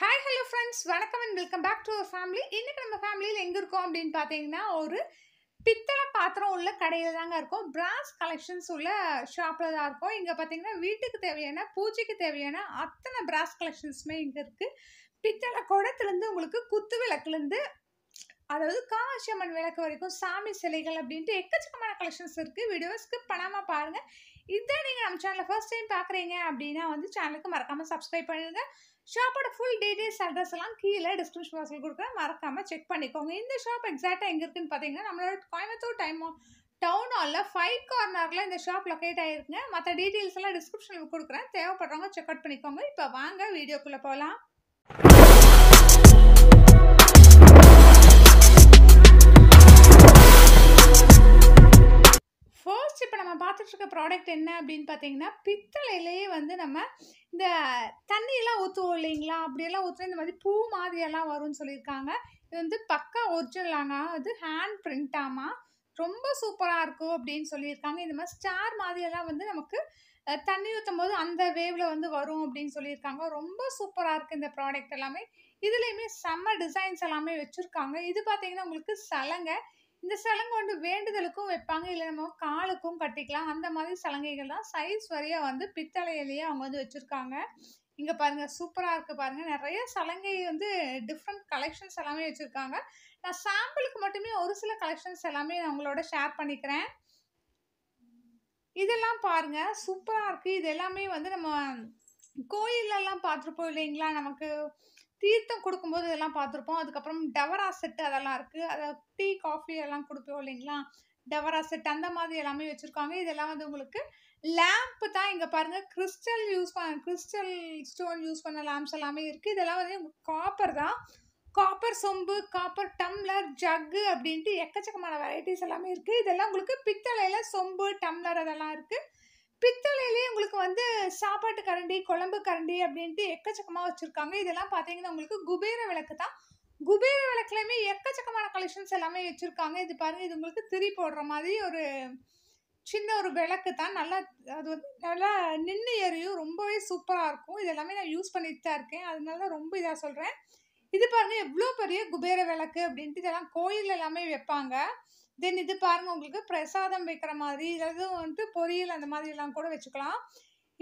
hi hello friends வணக்கம் and welcome back to family இன்றைக்கி நம்ம ஃபேமிலியில் எங்கே இருக்கோம் அப்படின்னு பார்த்தீங்கன்னா ஒரு பித்தளை பாத்திரம் உள்ள கடையில் தாங்க இருக்கும் பிராஸ் கலெக்ஷன்ஸ் உள்ள ஷாப்பில் தான் இருக்கும் இங்கே பார்த்தீங்கன்னா வீட்டுக்கு தேவையான பூஜைக்கு தேவையான அத்தனை பிராஸ் கலெக்ஷன்ஸுமே இங்கே இருக்குது பித்தளை குடத்துலேருந்து உங்களுக்கு குத்து விளக்குலேருந்து அதாவது காசி அம்மன் விளக்கு வரைக்கும் சாமி சிலைகள் அப்படின்ட்டு எக்கச்சக்கமான கலெக்ஷன்ஸ் இருக்குது வீடியோ ஸ்கிப் பண்ணாமல் பாருங்கள் இதை நீங்கள் நம்ம சேனலில் ஃபர்ஸ்ட் டைம் பார்க்குறீங்க அப்படின்னா வந்து சேனலுக்கு மறக்காமல் சப்ஸ்கிரைப் பண்ணுங்கள் ஷாப்போட ஃபுல் டீட்டெயில்ஸ் அட்ரஸ் எல்லாம் கீழே டிஸ்கிரிப்ஷன் பாக்ஸில் கொடுக்குறேன் மறக்காமல் செக் பண்ணிக்கோங்க இந்த ஷாப் எக்ஸாக்டாக எங்கே இருக்குன்னு பார்த்தீங்கன்னா நம்மளோட கோயம்புத்தூர் டைம் டவுன் ஹாலில் ஃபைவ் கார்னரில் இந்த ஷாப் லொக்கேட் ஆகிருக்குங்க மற்ற டீட்டெயில்ஸ் எல்லாம் டிஸ்கிரிப்ஷனில் கொடுக்குறேன் தேவைப்படுறவங்க செக் அவுட் பண்ணிக்கோங்க இப்போ வாங்க வீடியோக்குள்ளே போகலாம் ஃபர்ஸ்ட் இப்போ நம்ம பார்த்துட்ருக்க ப்ராடக்ட் என்ன அப்படின்னு பார்த்தீங்கன்னா பித்தளையிலேயே வந்து நம்ம இந்த தண்ணியெல்லாம் ஊற்றுவோம் இல்லைங்களா அப்படியெல்லாம் ஊற்றுற இந்த மாதிரி பூ மாதிரியெல்லாம் வரும்னு சொல்லியிருக்காங்க இது வந்து பக்கா ஒரிஜினலாங்க அது ஹேண்ட் பிரிண்டாமா ரொம்ப சூப்பராக இருக்கும் அப்படின்னு சொல்லியிருக்காங்க இந்த மாதிரி ஸ்டார் மாதிரியெல்லாம் வந்து நமக்கு தண்ணி ஊற்றும் போது அந்த வேவில் வந்து வரும் அப்படின்னு சொல்லியிருக்காங்க ரொம்ப சூப்பராக இருக்குது இந்த ப்ராடக்ட் எல்லாமே இதுலேயுமே செம்ம டிசைன்ஸ் எல்லாமே வச்சுருக்காங்க இது பார்த்தீங்கன்னா உங்களுக்கு சலங்கை இந்த சலங்கை வந்து வேண்டுதலுக்கும் வைப்பாங்க இல்லை நம்ம காலுக்கும் கட்டிக்கலாம் அந்த மாதிரி சலங்கைகள் தான் சைஸ் வரையாக வந்து பித்தளையிலேயே அவங்க வந்து வச்சுருக்காங்க இங்கே பாருங்கள் சூப்பராக இருக்குது பாருங்கள் நிறைய சலங்கை வந்து டிஃப்ரெண்ட் கலெக்ஷன்ஸ் எல்லாமே வச்சுருக்காங்க நான் சாம்பிளுக்கு மட்டுமே ஒரு சில கலெக்ஷன்ஸ் எல்லாமே நான் உங்களோட ஷேர் பண்ணிக்கிறேன் இதெல்லாம் பாருங்கள் சூப்பராக இருக்குது இது எல்லாமே வந்து நம்ம கோயிலெல்லாம் பார்த்துருப்போம் இல்லைங்களா நமக்கு தீர்த்தம் கொடுக்கும்போது இதெல்லாம் பார்த்துருப்போம் அதுக்கப்புறம் டவரா செட்டு அதெல்லாம் இருக்குது அதை டீ காஃபி அதெல்லாம் கொடுப்போம் இல்லைங்களா டவரா செட் அந்த மாதிரி எல்லாமே வச்சுருக்காங்க இதெல்லாம் வந்து உங்களுக்கு லேம்ப் தான் இங்கே பாருங்கள் கிறிஸ்டல் யூஸ் பண்ண கிறிஸ்டல் ஸ்டோன் யூஸ் பண்ண லேம்ப்ஸ் எல்லாமே இருக்குது இதெல்லாம் வந்து காப்பர் தான் காப்பர் சொம்பு காப்பர் டம்ளர் ஜக்கு அப்படின்ட்டு எக்கச்சக்கமான வெரைட்டிஸ் எல்லாமே இருக்குது இதெல்லாம் உங்களுக்கு பித்தளையில் சொம்பு டம்ளர் அதெல்லாம் இருக்குது பித்தளையிலே உங்களுக்கு வந்து சாப்பாட்டு கரண்டி குழம்பு கரண்டி அப்படின்ட்டு எக்கச்சக்கமாக வச்சுருக்காங்க இதெல்லாம் பார்த்தீங்கன்னா உங்களுக்கு குபேர விளக்கு தான் குபேர விளக்குலையுமே எக்கச்சக்கமான கலெக்ஷன்ஸ் எல்லாமே வச்சுருக்காங்க இது பாருங்கள் இது உங்களுக்கு திரி போடுற மாதிரி ஒரு சின்ன ஒரு விளக்கு தான் நல்லா அது வந்து நல்லா நின்று எரியும் ரொம்பவே சூப்பராக இருக்கும் இது எல்லாமே நான் யூஸ் பண்ணிட்டு தான் இருக்கேன் அதனால ரொம்ப இதாக சொல்கிறேன் இது பாருங்கள் எவ்வளோ பெரிய குபேர விளக்கு அப்படின்ட்டு இதெல்லாம் கோயில் எல்லாமே வைப்பாங்க தென் இது பாருங்கள் உங்களுக்கு பிரசாதம் வைக்கிற மாதிரி அதாவது வந்து பொரியல் அந்த எல்லாம் கூட வச்சுக்கலாம்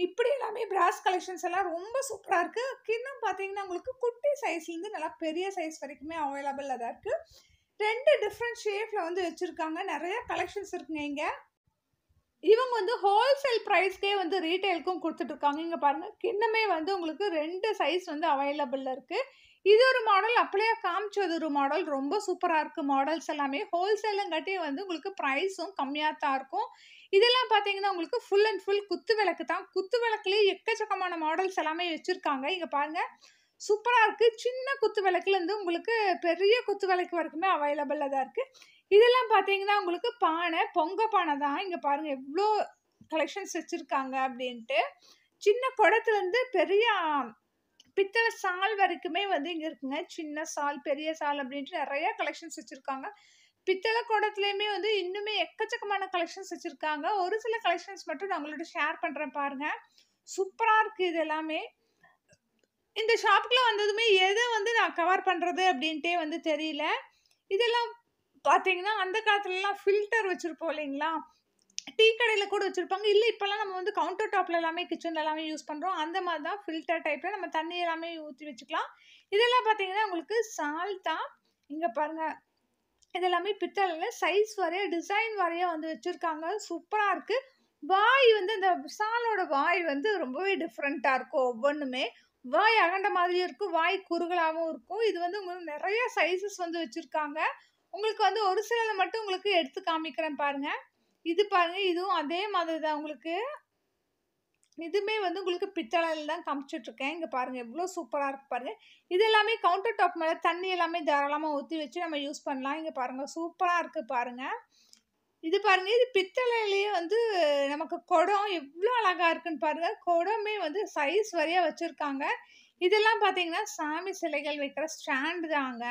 இப்படி எல்லாமே பிராஸ் கலெக்ஷன்ஸ் எல்லாம் ரொம்ப சூப்பராக இருக்குது கிண்ணம் பார்த்தீங்கன்னா உங்களுக்கு குட்டி சைஸ்லேருந்து நல்லா பெரிய சைஸ் வரைக்குமே அவைலபிளாக தான் இருக்குது ரெண்டு டிஃப்ரெண்ட் ஷேப்பில் வந்து வச்சுருக்காங்க நிறையா கலெக்ஷன்ஸ் இருக்குங்க இங்கே இவங்க வந்து ஹோல்சேல் ப்ரைஸ்க்கே வந்து ரீட்டைலுக்கும் கொடுத்துட்ருக்காங்க இங்கே பாருங்கள் கிண்ணமே வந்து உங்களுக்கு ரெண்டு சைஸ் வந்து அவைலபிளில் இருக்குது இது ஒரு மாடல் அப்படியே காமிச்சது ஒரு மாடல் ரொம்ப சூப்பராக இருக்குது மாடல்ஸ் எல்லாமே ஹோல்சேலுங்காட்டி வந்து உங்களுக்கு ப்ரைஸும் கம்மியாக தான் இருக்கும் இதெல்லாம் பார்த்தீங்கன்னா உங்களுக்கு ஃபுல் அண்ட் ஃபுல் குத்து விளக்கு தான் குத்து விளக்குலேயே எக்கச்சக்கமான மாடல்ஸ் எல்லாமே வச்சுருக்காங்க இங்கே பாருங்கள் சூப்பராக இருக்குது சின்ன குத்து விளக்குலேருந்து உங்களுக்கு பெரிய குத்து விளக்கு வரைக்குமே அவைலபிளாக தான் இருக்குது இதெல்லாம் பார்த்தீங்கன்னா உங்களுக்கு பானை பொங்க பானை தான் இங்கே பாருங்கள் எவ்வளோ கலெக்ஷன்ஸ் வச்சுருக்காங்க அப்படின்ட்டு சின்ன குடத்துலேருந்து பெரிய பித்தளை சால் வரைக்குமே வந்து இங்கே இருக்குங்க சின்ன சால் பெரிய சால் அப்படின்ட்டு நிறைய கலெக்ஷன்ஸ் வச்சுருக்காங்க பித்தளை குடத்துலையுமே வந்து இன்னுமே எக்கச்சக்கமான கலெக்ஷன்ஸ் வச்சுருக்காங்க ஒரு சில கலெக்ஷன்ஸ் மட்டும் நான் உங்களோட ஷேர் பண்ணுறேன் பாருங்கள் சூப்பராக இருக்குது இது எல்லாமே இந்த ஷாப்புக்குள்ளே வந்ததுமே எதை வந்து நான் கவர் பண்ணுறது அப்படின்ட்டே வந்து தெரியல இதெல்லாம் பார்த்தீங்கன்னா அந்த காலத்துலலாம் ஃபில்டர் வச்சுருப்போம் இல்லைங்களா டீ கடையில் கூட வச்சுருப்பாங்க இல்லை இப்போல்லாம் நம்ம வந்து கவுண்டர் டாப்பில் எல்லாமே கிச்சனில் எல்லாமே யூஸ் பண்ணுறோம் அந்த மாதிரி தான் ஃபில்டர் டைப்பில் நம்ம தண்ணி எல்லாமே ஊற்றி வச்சுக்கலாம் இதெல்லாம் பார்த்தீங்கன்னா உங்களுக்கு சால்ட்டா இங்கே பாருங்கள் இதெல்லாமே பித்தளையில் சைஸ் வரைய டிசைன் வரைய வந்து வச்சுருக்காங்க சூப்பராக இருக்குது வாய் வந்து இந்த சாலோட வாய் வந்து ரொம்பவே டிஃப்ரெண்ட்டாக இருக்கும் ஒவ்வொன்றுமே வாய் அகண்ட மாதிரியும் இருக்கும் வாய் குறுகலாகவும் இருக்கும் இது வந்து உங்களுக்கு நிறைய சைஸஸ் வந்து வச்சுருக்காங்க உங்களுக்கு வந்து ஒரு சிலதை மட்டும் உங்களுக்கு எடுத்து காமிக்கிறேன் பாருங்க இது பாருங்கள் இதுவும் அதே மாதிரி தான் உங்களுக்கு இதுவுமே வந்து உங்களுக்கு பித்தளையில் தான் காமிச்சிட்ருக்கேன் இங்கே பாருங்கள் எவ்வளோ சூப்பராக இருக்குது பாருங்கள் இது எல்லாமே கவுண்டர் டாப் மேலே தண்ணி எல்லாமே தாராளமாக ஊற்றி வச்சு நம்ம யூஸ் பண்ணலாம் இங்கே பாருங்கள் சூப்பராக இருக்குது பாருங்கள் இது பாருங்கள் இது பித்தளையிலேயே வந்து நமக்கு குடம் எவ்வளோ அழகாக இருக்குன்னு பாருங்கள் குடமே வந்து சைஸ் வரையாக வச்சுருக்காங்க இதெல்லாம் பார்த்தீங்கன்னா சாமி சிலைகள் வைக்கிற ஸ்டாண்டு தாங்க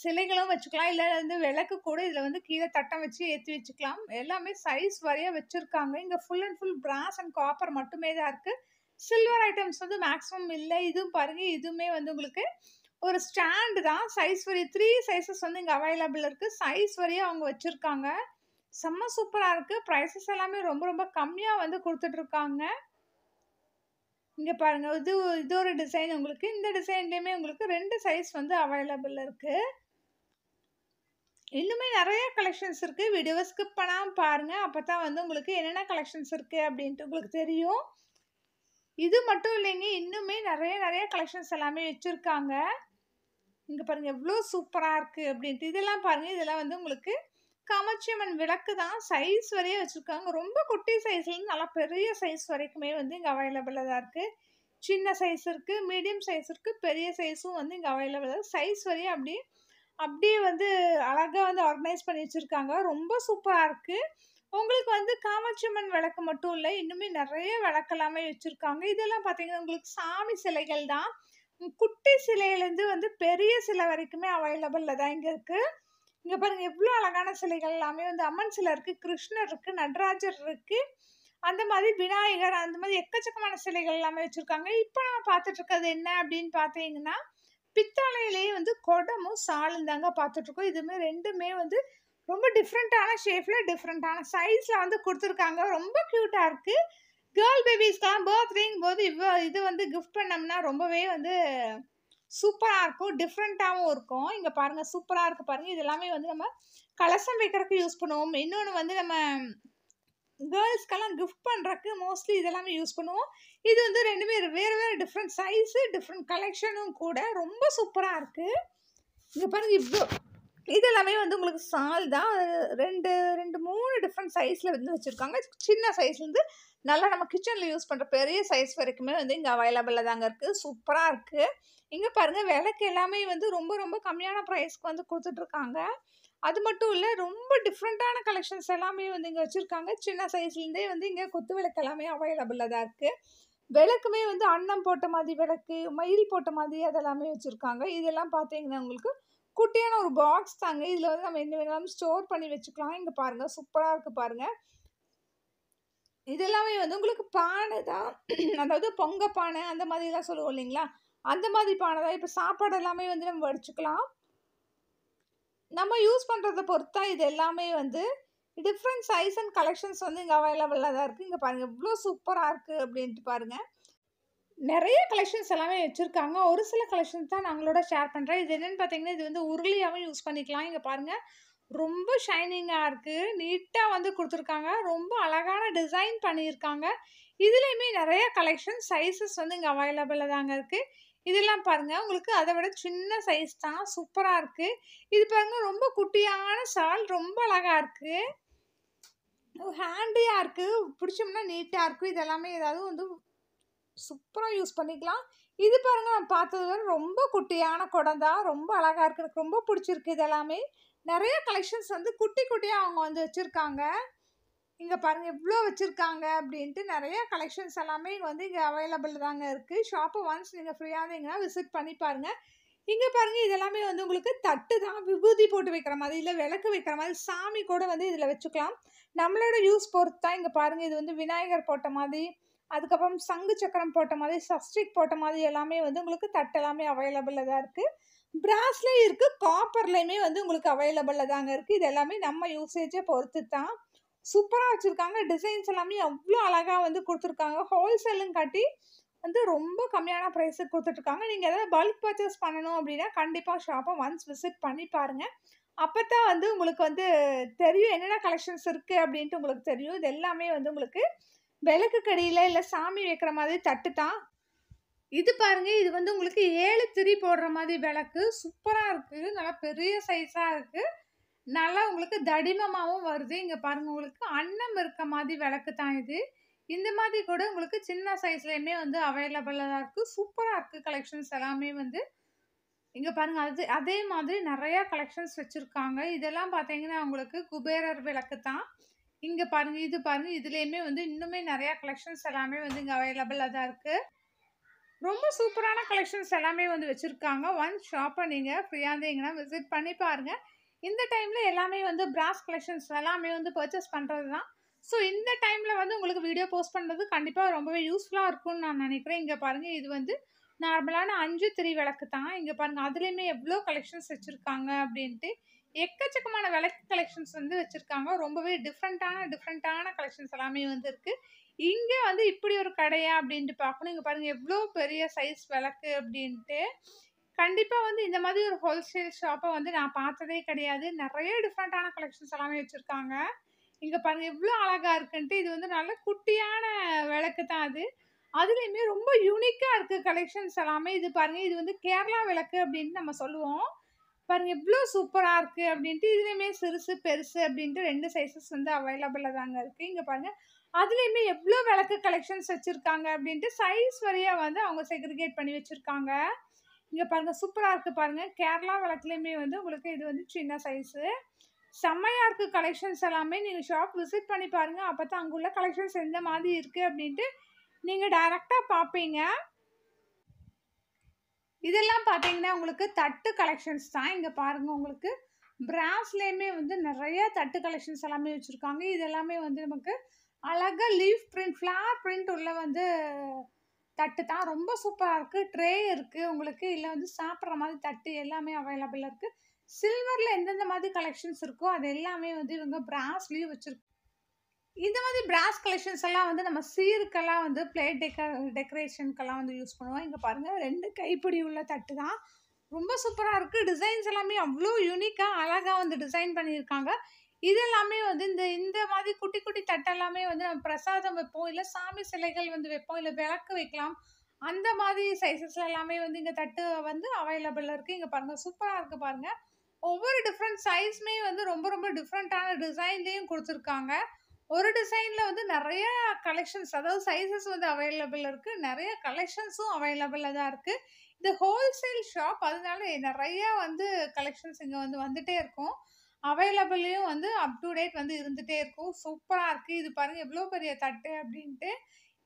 சிலைகளும் வச்சுக்கலாம் இல்லை வந்து விளக்கு கூட இதில் வந்து கீழே தட்டம் வச்சு ஏற்றி வச்சுக்கலாம் எல்லாமே சைஸ் வரைய வச்சுருக்காங்க இங்கே full and full brass and copper மட்டுமே தான் இருக்குது சில்வர் ஐட்டம்ஸ் வந்து மேக்ஸிமம் இல்லை இதுவும் பாருங்கள் இதுவுமே வந்து உங்களுக்கு ஒரு ஸ்டாண்டு தான் சைஸ் வரைய த்ரீ சைஸஸ் வந்து இங்கே அவைலபிள் இருக்குது சைஸ் வரையும் அவங்க வச்சுருக்காங்க செம்ம சூப்பராக இருக்குது ப்ரைஸஸ் எல்லாமே ரொம்ப ரொம்ப கம்மியாக வந்து கொடுத்துட்ருக்காங்க இங்கே பாருங்கள் இது இது ஒரு டிசைன் உங்களுக்கு இந்த டிசைன்லேயுமே உங்களுக்கு ரெண்டு சைஸ் வந்து அவைலபிள் இருக்குது இன்னுமே நிறைய கலெக்ஷன்ஸ் இருக்குது வீடியோவை ஸ்கிப் பண்ணாமல் பாருங்கள் அப்போ தான் வந்து உங்களுக்கு என்னென்ன கலெக்ஷன்ஸ் இருக்குது அப்படின்ட்டு உங்களுக்கு தெரியும் இது மட்டும் இல்லைங்க இன்னுமே நிறைய நிறைய கலெக்ஷன்ஸ் எல்லாமே வச்சுருக்காங்க இங்கே பாருங்கள் எவ்வளோ சூப்பராக இருக்குது அப்படின்ட்டு இதெல்லாம் பாருங்கள் இதெல்லாம் வந்து உங்களுக்கு காமாட்சியம்மன் விளக்கு தான் சைஸ் வரையே வச்சுருக்காங்க ரொம்ப குட்டி சைஸ்லேருந்து நல்லா பெரிய சைஸ் வரைக்குமே வந்து இங்கே அவைலபிளாக தான் இருக்குது சின்ன சைஸ் இருக்குது மீடியம் சைஸ் இருக்குது பெரிய சைஸும் வந்து இங்கே அவைலபிளாக சைஸ் வரையும் அப்படியே அப்படியே வந்து அழகாக வந்து ஆர்கனைஸ் பண்ணி வச்சுருக்காங்க ரொம்ப சூப்பராக இருக்குது உங்களுக்கு வந்து காமாட்சியம்மன் விளக்கு மட்டும் இல்லை இன்னுமே நிறைய விளக்கெல்லாமே வச்சுருக்காங்க இதெல்லாம் பார்த்தீங்கன்னா உங்களுக்கு சாமி சிலைகள் தான் குட்டி சிலையிலேருந்து வந்து பெரிய சிலை வரைக்குமே அவைலபிளில் தான் இங்கே இருக்குது இங்கே பாருங்கள் எவ்வளோ அழகான சிலைகள் எல்லாமே வந்து அம்மன் சிலை இருக்குது கிருஷ்ணர் இருக்குது நடராஜர் இருக்குது அந்த மாதிரி விநாயகர் அந்த மாதிரி எக்கச்சக்கமான சிலைகள் எல்லாமே வச்சுருக்காங்க இப்போ நம்ம பார்த்துட்ருக்கிறது என்ன அப்படின்னு பார்த்தீங்கன்னா பித்தளையிலேயே வந்து குடமும் சாலும் தாங்க பார்த்துட்ருக்கோம் இதுவுமே ரெண்டுமே வந்து ரொம்ப டிஃப்ரெண்ட்டான ஷேப்பில் டிஃப்ரெண்ட்டான சைஸில் வந்து கொடுத்துருக்காங்க ரொம்ப க்யூட்டாக இருக்குது கேர்ள் பேபிஸ்க்கெலாம் பர்த்டேங்கும் போது இவ்வளோ இது வந்து கிஃப்ட் பண்ணோம்னா ரொம்பவே வந்து சூப்பராக இருக்கும் டிஃப்ரெண்ட்டாகவும் இருக்கும் இங்கே பாருங்கள் சூப்பராக இருக்குது பாருங்கள் இது எல்லாமே வந்து நம்ம கலசம் வைக்கிறதுக்கு யூஸ் பண்ணுவோம் இன்னொன்று வந்து நம்ம கேர்ள்ஸ்க்கெல்லாம் கிஃப்ட் பண்ணுறக்கு மோஸ்ட்லி இதெல்லாமே யூஸ் பண்ணுவோம் இது வந்து ரெண்டுமே வேறு வேறு டிஃப்ரெண்ட் சைஸு டிஃப்ரெண்ட் கலெக்ஷனும் கூட ரொம்ப சூப்பராக இருக்குது இங்கே பாருங்கள் இவ்வளோ இதெல்லாமே வந்து உங்களுக்கு சால் தான் ரெண்டு ரெண்டு மூணு டிஃப்ரெண்ட் சைஸில் வந்து வச்சுருக்காங்க சின்ன சைஸ்லேருந்து நல்லா நம்ம கிச்சனில் யூஸ் பண்ணுற பெரிய சைஸ் வரைக்குமே வந்து இங்கே அவைலபிளாக தாங்க இருக்குது சூப்பராக இருக்குது இங்கே பாருங்கள் விலைக்கு எல்லாமே வந்து ரொம்ப ரொம்ப கம்மியான ப்ரைஸ்க்கு வந்து கொடுத்துட்ருக்காங்க அது மட்டும் இல்லை ரொம்ப டிஃப்ரெண்ட்டான கலெக்ஷன்ஸ் எல்லாமே வந்து இங்கே வச்சுருக்காங்க சின்ன சைஸ்லேருந்தே வந்து இங்கே குத்து விளக்கு எல்லாமே அவைலபிளாக தான் இருக்குது விளக்குமே வந்து அன்னம் போட்ட மாதிரி விளக்கு மயில் போட்ட மாதிரி அதெல்லாமே வச்சுருக்காங்க இதெல்லாம் பார்த்தீங்கன்னா உங்களுக்கு குட்டியான ஒரு பாக்ஸ் தாங்க இதில் வந்து நம்ம என்ன வேணாலும் ஸ்டோர் பண்ணி வச்சுக்கலாம் இங்கே பாருங்கள் சூப்பராக இருக்குது பாருங்கள் இதெல்லாமே வந்து உங்களுக்கு பானை தான் அதாவது பொங்க பானை அந்த மாதிரிலாம் சொல்லுவோம் இல்லைங்களா அந்த மாதிரி பானை தான் இப்போ சாப்பாடு எல்லாமே வந்து நம்ம வடிச்சுக்கலாம் நம்ம யூஸ் பண்ணுறதை பொறுத்தான் இது எல்லாமே வந்து டிஃப்ரெண்ட் சைஸ் அண்ட் கலெக்ஷன்ஸ் வந்து இங்கே அவைலபிளாக தான் இருக்குது இங்கே பாருங்கள் இவ்வளோ சூப்பராக இருக்குது அப்படின்ட்டு பாருங்கள் நிறைய கலெக்ஷன்ஸ் எல்லாமே வச்சுருக்காங்க ஒரு சில கலெக்ஷன்ஸ் தான் நாங்களோட ஷேர் பண்ணுறேன் இது என்னென்னு பார்த்தீங்கன்னா இது வந்து உருளியாகவும் யூஸ் பண்ணிக்கலாம் இங்கே பாருங்கள் ரொம்ப ஷைனிங்காக இருக்குது நீட்டாக வந்து கொடுத்துருக்காங்க ரொம்ப அழகான டிசைன் பண்ணியிருக்காங்க இதுலேயுமே நிறைய கலெக்ஷன் சைஸஸ் வந்து இங்கே அவைலபிளாக தாங்க இருக்குது இதெல்லாம் பாருங்கள் உங்களுக்கு அதை விட சின்ன சைஸ் தான் சூப்பராக இருக்குது இது பாருங்கள் ரொம்ப குட்டியான சால் ரொம்ப அழகாக இருக்குது ஹேண்டியாக இருக்குது பிடிச்சோம்னா நீட்டாக இருக்கும் இதெல்லாமே ஏதாவது வந்து சூப்பராக யூஸ் பண்ணிக்கலாம் இது பாருங்கள் நான் பார்த்தது வந்து ரொம்ப குட்டியான குடம் தான் ரொம்ப அழகாக இருக்குது எனக்கு ரொம்ப பிடிச்சிருக்கு இதெல்லாமே நிறைய கலெக்ஷன்ஸ் வந்து குட்டி குட்டியாக அவங்க வந்து வச்சுருக்காங்க இங்கே பாருங்கள் இவ்வளோ வச்சுருக்காங்க அப்படின்ட்டு நிறைய கலெக்ஷன்ஸ் எல்லாமே இங்கே வந்து இங்கே அவைலபிள் தாங்க இருக்குது ஷாப்பை ஒன்ஸ் நீங்கள் ஃப்ரீயாக இருந்தீங்கன்னா விசிட் பண்ணி பாருங்கள் இங்கே பாருங்கள் இதெல்லாமே வந்து உங்களுக்கு தட்டு தான் விபூதி போட்டு வைக்கிற மாதிரி இல்லை விளக்கு வைக்கிற மாதிரி சாமி கூட வந்து இதில் வச்சுக்கலாம் நம்மளோட யூஸ் பொறுத்து தான் இங்கே பாருங்கள் இது வந்து விநாயகர் போட்ட மாதிரி அதுக்கப்புறம் சங்கு சக்கரம் போட்ட மாதிரி சஸ்டிக் போட்ட மாதிரி எல்லாமே வந்து உங்களுக்கு தட்டு எல்லாமே அவைலபிளாக தான் இருக்குது பிராஸ்லேயும் இருக்குது காப்பர்லேயுமே வந்து உங்களுக்கு அவைலபிளாக தாங்க இருக்குது இது எல்லாமே நம்ம யூசேஜை பொறுத்து தான் சூப்பராக வச்சுருக்காங்க டிசைன்ஸ் எல்லாமே அவ்வளோ அழகாக வந்து கொடுத்துருக்காங்க ஹோல்சேலும் காட்டி வந்து ரொம்ப கம்மியான ப்ரைஸுக்கு கொடுத்துட்ருக்காங்க நீங்கள் எதாவது பல்க் பர்ச்சேஸ் பண்ணணும் அப்படின்னா கண்டிப்பாக ஷாப்பை ஒன்ஸ் விசிட் பண்ணி பாருங்கள் அப்போ தான் வந்து உங்களுக்கு வந்து தெரியும் என்னென்ன கலெக்ஷன்ஸ் இருக்குது அப்படின்ட்டு உங்களுக்கு தெரியும் இது எல்லாமே வந்து உங்களுக்கு விளக்கு கடியில் இல்லை சாமி வைக்கிற மாதிரி தட்டு தான் இது பாருங்கள் இது வந்து உங்களுக்கு ஏழு திரி போடுற மாதிரி விளக்கு சூப்பராக இருக்குது நல்லா பெரிய சைஸாக இருக்குது நல்லா உங்களுக்கு தடிமமாகவும் வருது இங்கே பாருங்கள் உங்களுக்கு அன்னம் இருக்க மாதிரி விளக்கு தான் இது இந்த மாதிரி கூட உங்களுக்கு சின்ன சைஸ்லேயுமே வந்து அவைலபிளாக இருக்குது சூப்பராக இருக்குது கலெக்ஷன்ஸ் எல்லாமே வந்து இங்கே பாருங்கள் அது அதே மாதிரி நிறையா கலெக்ஷன்ஸ் வச்சுருக்காங்க இதெல்லாம் பார்த்தீங்கன்னா உங்களுக்கு குபேரர் விளக்கு தான் இங்கே பாருங்கள் இது பாருங்கள் இதுலேயுமே வந்து இன்னுமே நிறையா கலெக்ஷன்ஸ் எல்லாமே வந்து இங்கே அவைலபிளாக தான் இருக்குது ரொம்ப சூப்பரான கலெக்ஷன்ஸ் எல்லாமே வந்து வச்சுருக்காங்க ஒன் ஷாப்பை நீங்கள் ஃப்ரீயாக இருந்தீங்கன்னா விசிட் பண்ணி பாருங்கள் இந்த டைமில் எல்லாமே வந்து பிராஸ் கலெக்ஷன்ஸ் எல்லாமே வந்து பர்ச்சேஸ் பண்ணுறது தான் ஸோ இந்த டைமில் வந்து உங்களுக்கு வீடியோ போஸ்ட் பண்ணுறது கண்டிப்பாக ரொம்பவே யூஸ்ஃபுல்லாக இருக்கும்னு நான் நினைக்கிறேன் இங்கே பாருங்கள் இது வந்து நார்மலான அஞ்சு திரி விளக்கு தான் இங்கே பாருங்கள் அதுலேயுமே எவ்வளோ கலெக்ஷன்ஸ் வச்சுருக்காங்க அப்படின்ட்டு எக்கச்சக்கமான விளக்கு கலெக்ஷன்ஸ் வந்து வச்சுருக்காங்க ரொம்பவே டிஃப்ரெண்ட்டான டிஃப்ரெண்ட்டான கலெக்ஷன்ஸ் எல்லாமே வந்து இருக்குது இங்கே வந்து இப்படி ஒரு கடையா அப்படின்ட்டு பார்க்கணும் இங்கே பாருங்கள் எவ்வளோ பெரிய சைஸ் விளக்கு அப்படின்ட்டு கண்டிப்பாக வந்து இந்த மாதிரி ஒரு ஹோல்சேல் ஷாப்பை வந்து நான் பார்த்ததே கிடையாது நிறைய டிஃப்ரெண்ட்டான கலெக்ஷன்ஸ் எல்லாமே வச்சுருக்காங்க இங்கே பாருங்கள் எவ்வளோ அழகாக இருக்குன்ட்டு இது வந்து நல்ல குட்டியான விளக்கு தான் அது அதுலேயுமே ரொம்ப யூனிக்காக இருக்குது கலெக்ஷன்ஸ் எல்லாமே இது பாருங்கள் இது வந்து கேரளா விளக்கு அப்படின்னு நம்ம சொல்லுவோம் பாருங்கள் எவ்வளோ சூப்பராக இருக்குது அப்படின்ட்டு இதுலேயுமே சிறுசு பெருசு அப்படின்ட்டு ரெண்டு சைஸஸ் வந்து அவைலபிளாக தாங்க இருக்குது இங்கே பாருங்கள் அதுலேயுமே எவ்வளோ விளக்கு கலெக்ஷன்ஸ் வச்சுருக்காங்க அப்படின்ட்டு சைஸ் வழியாக வந்து அவங்க செக்ரிகேட் பண்ணி வச்சுருக்காங்க இங்கே பாருங்கள் சூப்பராக இருக்குது பாருங்கள் கேரளா விளக்குலேயுமே வந்து உங்களுக்கு இது வந்து சின்ன சைஸு செம்மையாக இருக்குது கலெக்ஷன்ஸ் எல்லாமே நீங்கள் ஷாப் விசிட் பண்ணி பாருங்கள் அப்போ தான் அங்கே உள்ள கலெக்ஷன்ஸ் எந்த மாதிரி இருக்கு அப்படின்ட்டு நீங்கள் டைரக்டா பார்ப்பீங்க இதெல்லாம் பார்த்தீங்கன்னா உங்களுக்கு தட்டு கலெக்ஷன்ஸ் தான் இங்கே பாருங்கள் உங்களுக்கு பிராஸ்லேயுமே வந்து நிறைய தட்டு கலெக்ஷன்ஸ் எல்லாமே வச்சுருக்காங்க இதெல்லாமே வந்து நமக்கு அழகாக லீஃப் பிரிண்ட் ஃப்ளார் பிரிண்ட் உள்ள வந்து தட்டு தான் ரொம்ப சூப்பராக இருக்குது ட்ரே இருக்குது உங்களுக்கு இல்லை வந்து சாப்பிட்ற மாதிரி தட்டு எல்லாமே அவைலபிளாக இருக்குது சில்வரில் எந்தெந்த மாதிரி கலெக்ஷன்ஸ் இருக்கோ அது எல்லாமே வந்து இவங்க பிராஸ்லேயும் வச்சுருக்கு இந்த மாதிரி பிராஸ் கலெக்ஷன்ஸ் எல்லாம் வந்து நம்ம சீருக்கெல்லாம் வந்து பிளேட் டெக்க டெக்கரேஷனுக்கெல்லாம் வந்து யூஸ் பண்ணுவோம் இங்கே பாருங்கள் ரெண்டு கைப்பிடி உள்ள தட்டு தான் ரொம்ப சூப்பராக இருக்குது டிசைன்ஸ் எல்லாமே அவ்வளோ யூனிக்காக அழகாக வந்து டிசைன் பண்ணியிருக்காங்க இதெல்லாமே வந்து இந்த இந்த மாதிரி குட்டி குட்டி தட்டெல்லாமே வந்து நம்ம பிரசாதம் வைப்போம் இல்லை சாமி சிலைகள் வந்து வைப்போம் இல்லை விளக்கு வைக்கலாம் அந்த மாதிரி சைஸஸ்ல எல்லாமே வந்து இங்கே தட்டு வந்து அவைலபிளாக இருக்குது இங்கே பாருங்கள் சூப்பராக இருக்குது பாருங்கள் ஒவ்வொரு டிஃப்ரெண்ட் சைஸ்மே வந்து ரொம்ப ரொம்ப டிஃப்ரெண்ட்டான டிசைன்லேயும் கொடுத்துருக்காங்க ஒரு டிசைனில் வந்து நிறைய கலெக்ஷன்ஸ் அதாவது சைஸஸ் வந்து அவைலபிள் இருக்குது நிறைய கலெக்ஷன்ஸும் அவைலபிளாக தான் இருக்குது இது ஹோல்சேல் ஷாப் அதனால நிறைய வந்து கலெக்ஷன்ஸ் இங்கே வந்து வந்துகிட்டே இருக்கும் அவைலபிளையும் வந்து அப் டு டேட் வந்து இருந்துகிட்டே இருக்கும் சூப்பராக இருக்குது இது பாருங்கள் எவ்வளோ பெரிய தட்டு அப்படின்ட்டு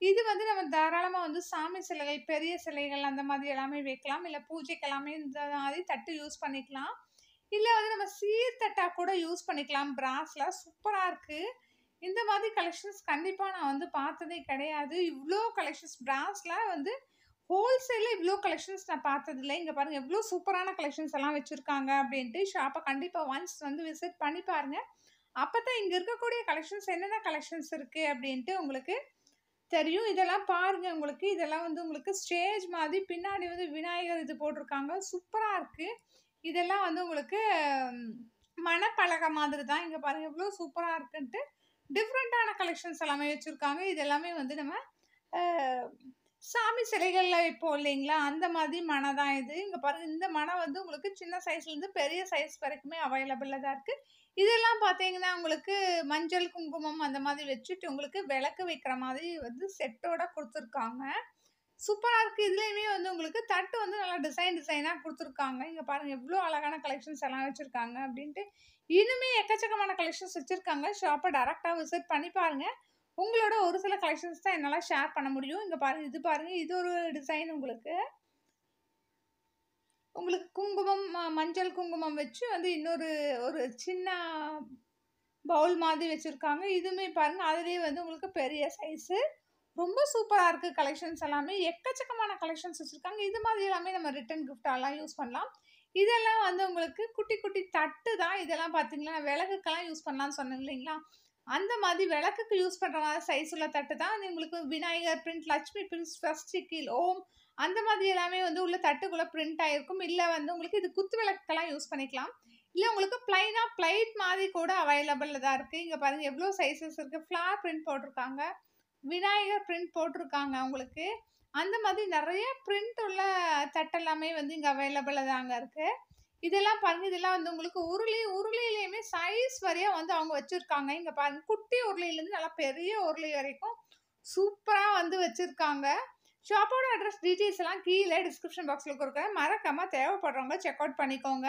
இது வந்து நம்ம தாராளமாக வந்து சாமி சிலைகள் பெரிய சிலைகள் அந்த மாதிரி எல்லாமே வைக்கலாம் இல்லை பூஜைக்கு எல்லாமே இந்த மாதிரி தட்டு யூஸ் பண்ணிக்கலாம் இல்லை வந்து நம்ம சீர்தட்டாக கூட யூஸ் பண்ணிக்கலாம் பிராஸில் சூப்பராக இருக்குது இந்த மாதிரி கலெக்ஷன்ஸ் கண்டிப்பாக நான் வந்து பார்த்ததே கிடையாது இவ்வளோ கலெக்ஷன்ஸ் பிராஸில் வந்து ஹோல்சேலில் இவ்வளோ கலெக்ஷன்ஸ் நான் பார்த்ததில்ல இங்கே பாருங்கள் எவ்வளோ சூப்பரான கலெக்ஷன்ஸ் எல்லாம் வச்சுருக்காங்க அப்படின்ட்டு ஷாப்பை கண்டிப்பாக ஒன்ஸ் வந்து விசிட் பண்ணி பாருங்கள் அப்போ தான் இங்கே இருக்கக்கூடிய கலெக்ஷன்ஸ் என்னென்ன கலெக்ஷன்ஸ் இருக்குது அப்படின்ட்டு உங்களுக்கு தெரியும் இதெல்லாம் பாருங்கள் உங்களுக்கு இதெல்லாம் வந்து உங்களுக்கு ஸ்டேஜ் மாதிரி பின்னாடி வந்து விநாயகர் இது போட்டிருக்காங்க சூப்பராக இருக்குது இதெல்லாம் வந்து உங்களுக்கு மனப்பழக மாதிரி தான் இங்கே பாருங்கள் எவ்வளோ சூப்பராக இருக்குன்ட்டு டிஃப்ரெண்ட்டான கலெக்ஷன்ஸ் எல்லாமே வச்சுருக்காங்க இது எல்லாமே வந்து நம்ம சாமி சிலைகளில் இப்போ இல்லைங்களா அந்த மாதிரி மனை தான் இது இங்கே பாருங்கள் இந்த மனை வந்து உங்களுக்கு சின்ன சைஸ்லேருந்து பெரிய சைஸ் வரைக்குமே அவைலபிளாக தான் இருக்குது இதெல்லாம் பார்த்தீங்கன்னா உங்களுக்கு மஞ்சள் குங்குமம் அந்த மாதிரி வச்சுட்டு உங்களுக்கு விளக்கு வைக்கிற மாதிரி வந்து செட்டோட கொடுத்துருக்காங்க சூப்பராக இருக்குது இதுலேயுமே வந்து உங்களுக்கு தட்டு வந்து நல்லா டிசைன் டிசைனாக கொடுத்துருக்காங்க இங்கே பாருங்கள் எவ்வளோ அழகான கலெக்ஷன்ஸ் எல்லாம் வச்சுருக்காங்க அப்படின்ட்டு இன்னுமே எக்கச்சக்கமான கலெக்ஷன்ஸ் வச்சுருக்காங்க ஷாப்பை டேரெக்டாக விசிட் பண்ணி பாருங்கள் உங்களோட ஒரு சில கலெக்ஷன்ஸ் தான் என்னால் ஷேர் பண்ண முடியும் இங்கே பாருங்கள் இது பாருங்கள் இது ஒரு டிசைன் உங்களுக்கு உங்களுக்கு குங்குமம் மஞ்சள் குங்குமம் வச்சு வந்து இன்னொரு ஒரு சின்ன பவுல் மாதிரி வச்சுருக்காங்க இதுவுமே பாருங்கள் அதுலேயே வந்து உங்களுக்கு பெரிய சைஸு ரொம்ப சூப்பராக இருக்குது கலெக்ஷன்ஸ் எல்லாமே எக்கச்சக்கமான கலெக்ஷன்ஸ் வச்சுருக்காங்க இது மாதிரி எல்லாமே நம்ம ரிட்டன் கிஃப்டாலாம் யூஸ் பண்ணலாம் இதெல்லாம் வந்து உங்களுக்கு குட்டி குட்டி தட்டு தான் இதெல்லாம் பார்த்தீங்களா விளக்குக்கெல்லாம் யூஸ் பண்ணலாம்னு சொன்னேங்க இல்லைங்களா அந்த மாதிரி விளக்குக்கு யூஸ் பண்ணுற மாதிரி சைஸ் உள்ள தட்டு தான் அது உங்களுக்கு விநாயகர் பிரிண்ட் லட்சுமி பிரிண்ட் ஸ்வஸ்டிக்கில் ஓம் அந்த மாதிரி எல்லாமே வந்து உள்ள தட்டுக்குள்ளே பிரிண்ட் ஆகிருக்கும் இல்லை வந்து உங்களுக்கு இது குத்து விளக்கெல்லாம் யூஸ் பண்ணிக்கலாம் இல்லை உங்களுக்கு பிளைனாக பிளைட் மாதிரி கூட அவைலபிளில் தான் இருக்குது இங்கே பாருங்கள் எவ்வளோ சைஸஸ் இருக்குது ஃப்ளார் பிரிண்ட் போட்டிருக்காங்க விநாயகர் பிரிண்ட் போட்டிருக்காங்க உங்களுக்கு அந்த மாதிரி நிறைய பிரிண்ட் உள்ள தட்டெல்லாமே வந்து இங்கே அவைலபிளாக தாங்க இருக்குது இதெல்லாம் பாருங்க இதெல்லாம் வந்து உங்களுக்கு உருளி உருளையிலையுமே சைஸ் வரையும் வந்து அவங்க வச்சுருக்காங்க இங்கே பாருங்க குட்டி உருளையிலேருந்து நல்லா பெரிய உருளை வரைக்கும் சூப்பராக வந்து வச்சுருக்காங்க ஷாப்போட அட்ரஸ் டீட்டெயில்ஸ் எல்லாம் கீழே டிஸ்கிரிப்ஷன் பாக்ஸில் கொடுக்குறேன் மறக்காமல் தேவைப்படுறவங்க செக் அவுட் பண்ணிக்கோங்க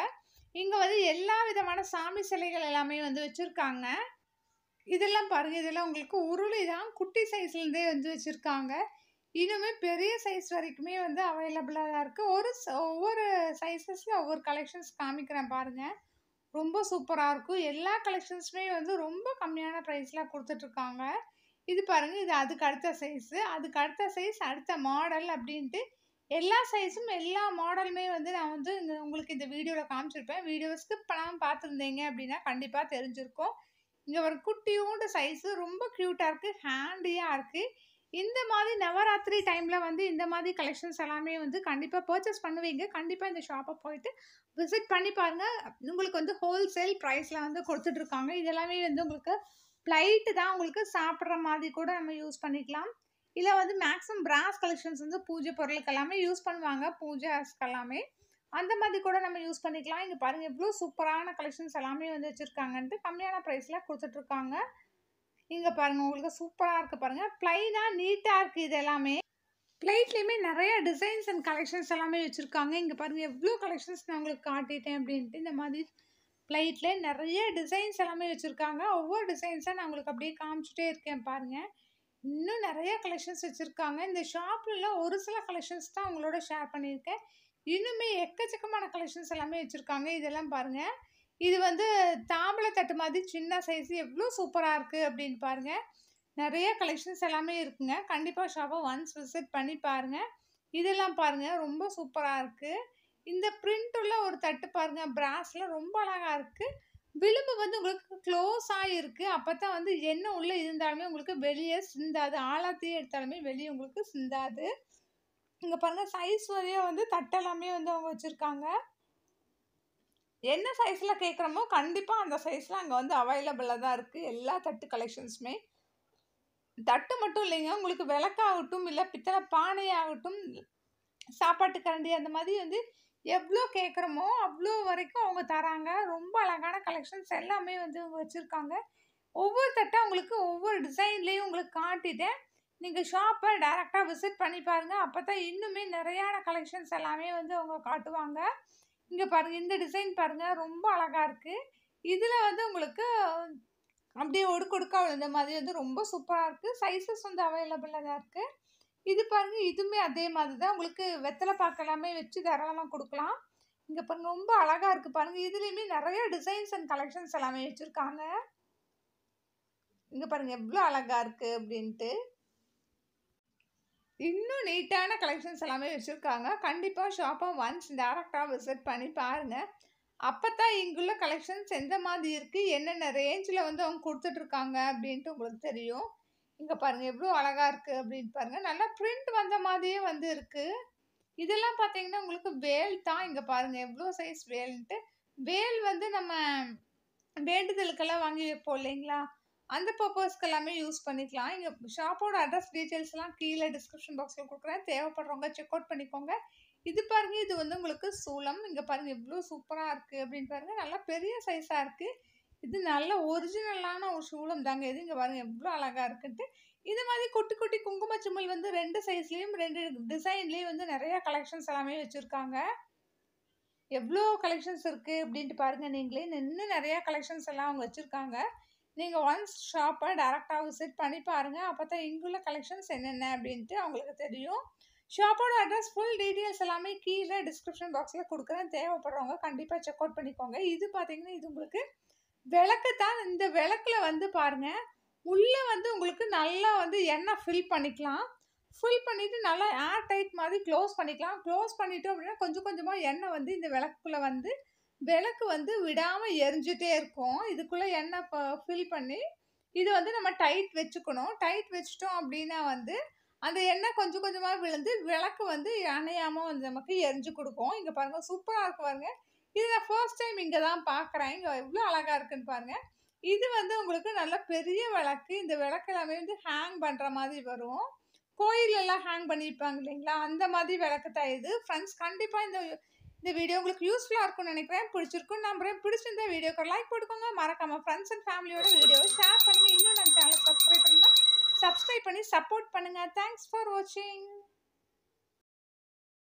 இங்கே வந்து எல்லா விதமான சாமி சிலைகள் எல்லாமே வந்து வச்சுருக்காங்க இதெல்லாம் பாருங்கள் இதெல்லாம் உங்களுக்கு உருளி தான் குட்டி சைஸ்லேருந்தே வந்து வச்சுருக்காங்க இதுவுமே பெரிய சைஸ் வரைக்குமே வந்து அவைலபிளாக தான் இருக்குது ஒரு ஒவ்வொரு சைஸஸில் ஒவ்வொரு கலெக்ஷன்ஸ் காமிக்கிறேன் பாருங்கள் ரொம்ப சூப்பராக இருக்கும் எல்லா கலெக்ஷன்ஸுமே வந்து ரொம்ப கம்மியான ப்ரைஸில் கொடுத்துட்ருக்காங்க இது பாருங்கள் இது அதுக்கு அடுத்த சைஸு அதுக்கு அடுத்த சைஸ் அடுத்த மாடல் அப்படின்ட்டு எல்லா சைஸும் எல்லா மாடலுமே வந்து நான் வந்து இந்த உங்களுக்கு இந்த வீடியோவில் காமிச்சிருப்பேன் வீடியோவை ஸ்கிப் பண்ணாமல் பார்த்துருந்தீங்க அப்படின்னா கண்டிப்பாக தெரிஞ்சிருக்கும் இங்கே ஒரு குட்டியோண்டு சைஸு ரொம்ப க்யூட்டாக இருக்குது ஹேண்டியாக இருக்குது இந்த மாதிரி நவராத்திரி டைமில் வந்து இந்த மாதிரி கலெக்ஷன்ஸ் எல்லாமே வந்து கண்டிப்பாக பர்ச்சேஸ் பண்ணுவீங்க கண்டிப்பாக இந்த ஷாப்பை போயிட்டு விசிட் பண்ணி பாருங்கள் உங்களுக்கு வந்து ஹோல்சேல் ப்ரைஸில் வந்து கொடுத்துட்ருக்காங்க இதெல்லாமே வந்து உங்களுக்கு ப்ளைட்டு தான் உங்களுக்கு சாப்பிட்ற மாதிரி கூட நம்ம யூஸ் பண்ணிக்கலாம் இல்லை வந்து மேக்ஸிமம் பிராஸ் கலெக்ஷன்ஸ் வந்து பூஜை பொருளுக்கு எல்லாமே யூஸ் பண்ணுவாங்க பூஜாஸ்க்கு எல்லாமே அந்த மாதிரி கூட நம்ம யூஸ் பண்ணிக்கலாம் இங்கே பாருங்கள் இவ்வளோ சூப்பரான கலெக்ஷன்ஸ் எல்லாமே வந்து வச்சுருக்காங்கன்ட்டு கம்மியான ப்ரைஸில் கொடுத்துட்ருக்காங்க இங்கே பாருங்கள் உங்களுக்கு சூப்பராக இருக்குது பாருங்கள் ப்ளைனாக நீட்டாக இருக்குது இது எல்லாமே ப்ளைட்லேயுமே நிறைய டிசைன்ஸ் அண்ட் கலெக்ஷன்ஸ் எல்லாமே வச்சுருக்காங்க இங்கே பாருங்கள் எவ்வளோ கலெக்ஷன்ஸ் நான் உங்களுக்கு காட்டிட்டேன் அப்படின்ட்டு இந்த மாதிரி ப்ளைட்ல நிறைய டிசைன்ஸ் எல்லாமே வச்சுருக்காங்க ஒவ்வொரு டிசைன்ஸாக நான் உங்களுக்கு அப்படியே காமிச்சிட்டே இருக்கேன் பாருங்கள் இன்னும் நிறைய கலெக்ஷன்ஸ் வச்சுருக்காங்க இந்த ஷாப்பில் ஒரு சில கலெக்ஷன்ஸ் தான் உங்களோட ஷேர் பண்ணியிருக்கேன் இன்னுமே எக்கச்சக்கமான கலெக்ஷன்ஸ் எல்லாமே வச்சுருக்காங்க இதெல்லாம் பாருங்கள் இது வந்து தாம்பழை தட்டு மாதிரி சின்ன சைஸ் எவ்வளோ சூப்பராக இருக்குது அப்படின்னு பாருங்கள் நிறைய கலெக்ஷன்ஸ் எல்லாமே இருக்குங்க கண்டிப்பாக ஷாப்பை ஒன்ஸ் விசிட் பண்ணி பாருங்கள் இதெல்லாம் பாருங்கள் ரொம்ப சூப்பராக இருக்குது இந்த பிரிண்ட் உள்ள ஒரு தட்டு பாருங்கள் பிராஸில் ரொம்ப அழகாக இருக்குது விளிம்பு வந்து உங்களுக்கு க்ளோஸ் ஆகிருக்கு அப்போ தான் வந்து என்ன உள்ளே இருந்தாலுமே உங்களுக்கு வெளியே சிந்தாது ஆழாத்தையே எடுத்தாலுமே வெளியே உங்களுக்கு சிந்தாது இங்கே பாருங்கள் சைஸ் வரையே வந்து தட்டெல்லாமே வந்து அவங்க வச்சுருக்காங்க என்ன சைஸில் கேட்குறோமோ கண்டிப்பாக அந்த சைஸில் அங்கே வந்து அவைலபிளாக தான் இருக்குது எல்லா தட்டு கலெக்ஷன்ஸுமே தட்டு மட்டும் இல்லைங்க உங்களுக்கு விளக்காகட்டும் இல்லை பித்தளை பானையாகட்டும் சாப்பாட்டு கரண்டி அந்த மாதிரி வந்து எவ்வளோ கேட்குறோமோ அவ்வளோ வரைக்கும் அவங்க தராங்க ரொம்ப அழகான கலெக்ஷன்ஸ் எல்லாமே வந்து அவங்க வச்சுருக்காங்க ஒவ்வொரு தட்டாக உங்களுக்கு ஒவ்வொரு டிசைன்லேயும் உங்களுக்கு காட்டிட்டேன் நீங்கள் ஷாப்பை டேரெக்டாக விசிட் பண்ணி பாருங்கள் அப்போ தான் இன்னுமே நிறையான கலெக்ஷன்ஸ் எல்லாமே வந்து அவங்க காட்டுவாங்க இங்கே பாருங்கள் இந்த டிசைன் பாருங்கள் ரொம்ப அழகாக இருக்குது இதில் வந்து உங்களுக்கு அப்படியே ஒடுக்கொடுக்கா விழுந்த மாதிரி வந்து ரொம்ப சூப்பராக இருக்குது சைஸஸ் வந்து அவைலபிளாக தான் இருக்குது இது பாருங்கள் இதுவுமே அதே மாதிரி தான் உங்களுக்கு வெத்தலை பார்க்கலாமே வச்சு தாராளமாக கொடுக்கலாம் இங்கே பாருங்கள் ரொம்ப அழகாக இருக்குது பாருங்கள் இதுலேயுமே நிறைய டிசைன்ஸ் அண்ட் கலெக்ஷன்ஸ் எல்லாமே வச்சுருக்காங்க இங்கே பாருங்கள் எவ்வளோ அழகாக இருக்குது அப்படின்ட்டு இன்னும் நீட்டான கலெக்ஷன்ஸ் எல்லாமே வச்சுருக்காங்க கண்டிப்பாக ஷாப்பை ஒன்ஸ் டேரெக்டாக விசிட் பண்ணி பாருங்கள் அப்போ தான் இங்குள்ள கலெக்ஷன்ஸ் எந்த மாதிரி இருக்குது என்னென்ன ரேஞ்சில் வந்து அவங்க கொடுத்துட்ருக்காங்க அப்படின்ட்டு உங்களுக்கு தெரியும் இங்கே பாருங்கள் எவ்வளோ அழகாக இருக்குது அப்படின்னு பாருங்கள் நல்லா பிரிண்ட் வந்த மாதிரியே வந்து இருக்குது இதெல்லாம் பார்த்தீங்கன்னா உங்களுக்கு வேல் தான் இங்கே பாருங்கள் எவ்வளோ சைஸ் வேல்ன்ட்டு வேல் வந்து நம்ம வேண்டுதலுக்கெல்லாம் வாங்கி வைப்போம் இல்லைங்களா அந்த பர்பஸ்க்கு எல்லாமே யூஸ் பண்ணிக்கலாம் இங்கே ஷாப்போட அட்ரஸ் டீட்டெயில்ஸ்லாம் கீழே டிஸ்கிரிப்ஷன் பாக்ஸில் கொடுக்குறேன் தேவைப்படுறவங்க செக் அவுட் பண்ணிக்கோங்க இது பாருங்கள் இது வந்து உங்களுக்கு சூளம் இங்கே பாருங்கள் எவ்வளோ சூப்பராக இருக்குது அப்படின்னு பாருங்கள் நல்லா பெரிய சைஸாக இருக்குது இது நல்ல ஒரிஜினலான ஒரு சூளம் தாங்க இது இங்கே பாருங்கள் எவ்வளோ அழகாக இருக்குன்ட்டு இது மாதிரி குட்டி குட்டி குங்குமச்சிமல் வந்து ரெண்டு சைஸ்லேயும் ரெண்டு டிசைன்லேயும் வந்து நிறைய கலெக்ஷன்ஸ் எல்லாமே வச்சுருக்காங்க எவ்வளோ கலெக்ஷன்ஸ் இருக்குது அப்படின்ட்டு பாருங்கள் நீங்களே இன்னும் நிறையா கலெக்ஷன்ஸ் எல்லாம் அவங்க வச்சுருக்காங்க நீங்கள் ஒன்ஸ் ஷாப்பை டேரெக்டாக விசிட் பண்ணி பாருங்கள் அப்போ தான் இங்குள்ள கலெக்ஷன்ஸ் என்னென்ன அப்படின்ட்டு அவங்களுக்கு தெரியும் ஷாப்போட அட்ரஸ் ஃபுல் டீட்டெயில்ஸ் எல்லாமே கீழே டிஸ்கிரிப்ஷன் பாக்ஸில் கொடுக்குறேன் தேவைப்படுறவங்க கண்டிப்பாக செக் அவுட் பண்ணிக்கோங்க இது பார்த்தீங்கன்னா இது உங்களுக்கு விளக்கு தான் இந்த விளக்கில் வந்து பாருங்கள் உள்ளே வந்து உங்களுக்கு நல்லா வந்து எண்ணெய் ஃபில் பண்ணிக்கலாம் ஃபில் பண்ணிவிட்டு நல்லா ஏர் டைட் மாதிரி க்ளோஸ் பண்ணிக்கலாம் க்ளோஸ் பண்ணிவிட்டோம் அப்படின்னா கொஞ்சம் கொஞ்சமாக எண்ணெய் வந்து இந்த விளக்குக்குள்ளே வந்து விளக்கு வந்து விடாமல் எரிஞ்சுட்டே இருக்கும் இதுக்குள்ளே எண்ணெய் ஃபில் பண்ணி இது வந்து நம்ம டைட் வச்சுக்கணும் டைட் வச்சிட்டோம் அப்படின்னா வந்து அந்த எண்ணெய் கொஞ்சம் கொஞ்சமாக விழுந்து விளக்கு வந்து அணையாமல் வந்து நமக்கு எரிஞ்சு கொடுக்கும் இங்கே பாருங்கள் சூப்பராக இருக்கு பாருங்கள் இது நான் ஃபர்ஸ்ட் டைம் இங்கே தான் பார்க்குறேன் இங்கே எவ்வளோ அழகாக இருக்குன்னு பாருங்கள் இது வந்து உங்களுக்கு நல்ல பெரிய விளக்கு இந்த விளக்கு எல்லாமே வந்து ஹேங் பண்ணுற மாதிரி வரும் கோயிலெல்லாம் ஹேங் பண்ணியிருப்பாங்க இல்லைங்களா அந்த மாதிரி விளக்கு தான் இது ஃப்ரெண்ட்ஸ் கண்டிப்பாக இந்த இந்த வீடியோ உங்களுக்கு யூஸ்ஃபுல்லாக இருக்கும்னு நினைக்கிறேன் பிடிச்சிருக்கும் நம்புறேன் பிடிச்சிருந்த வீடியோக்கு லைக் போட்டுக்கோங்க மறக்காமல் ஃப்ரெண்ட்ஸ் அண்ட் ஃபேமிலியோட வீடியோவை ஷேர் பண்ணுங்கள் இன்னும் நம்ம சேனலை சப்ஸ்கிரைப் பண்ணால் சப்ஸ்கிரைப் பண்ணி சப்போர்ட் பண்ணுங்கள் தேங்க்ஸ் ஃபார் வாட்சிங்